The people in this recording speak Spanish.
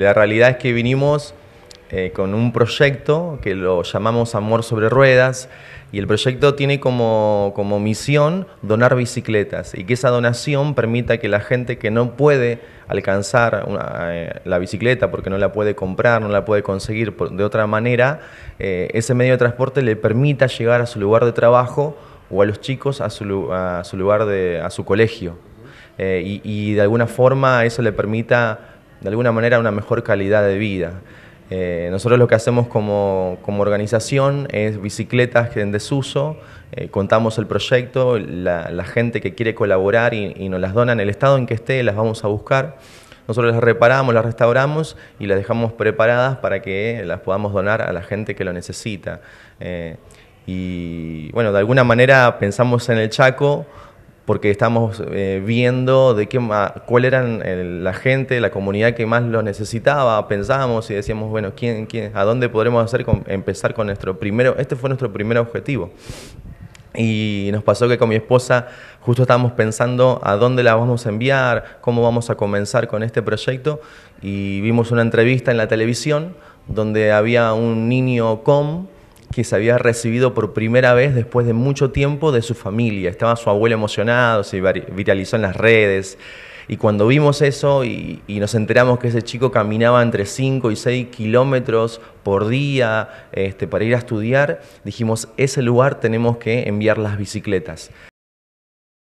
la realidad es que vinimos eh, con un proyecto que lo llamamos Amor sobre Ruedas y el proyecto tiene como, misión donar bicicletas y que esa donación permita que la gente que no puede alcanzar eh, la bicicleta porque no la puede comprar, no la puede conseguir de otra manera, eh, ese medio de transporte le permita llegar a su lugar de trabajo o a los chicos a su, lugar de, a su colegio. y de alguna forma eso le permita de alguna manera una mejor calidad de vida. Eh, nosotros lo que hacemos como, organización es bicicletas en desuso, eh, contamos el proyecto, la, gente que quiere colaborar y, nos las donan, el estado en que esté, las vamos a buscar. Nosotros las reparamos, las restauramos y las dejamos preparadas para que las podamos donar a la gente que lo necesita. Eh, y bueno, de alguna manera pensamos en el Chaco porque estamos eh, viendo de qué cuál eran eh, la gente, la comunidad que más lo necesitaba, pensábamos y decíamos, bueno, ¿quién, quién, ¿a dónde podremos hacer empezar con nuestro primero? Este fue nuestro primer objetivo. Y nos pasó que con mi esposa justo estábamos pensando a dónde la vamos a enviar, cómo vamos a comenzar con este proyecto y vimos una entrevista en la televisión donde había un niño com que se había recibido por primera vez después de mucho tiempo de su familia. Estaba su abuelo emocionado, se viralizó en las redes. Y cuando vimos eso y, nos enteramos que ese chico caminaba entre 5 y 6 kilómetros por día este, para ir a estudiar, dijimos, ese lugar tenemos que enviar las bicicletas.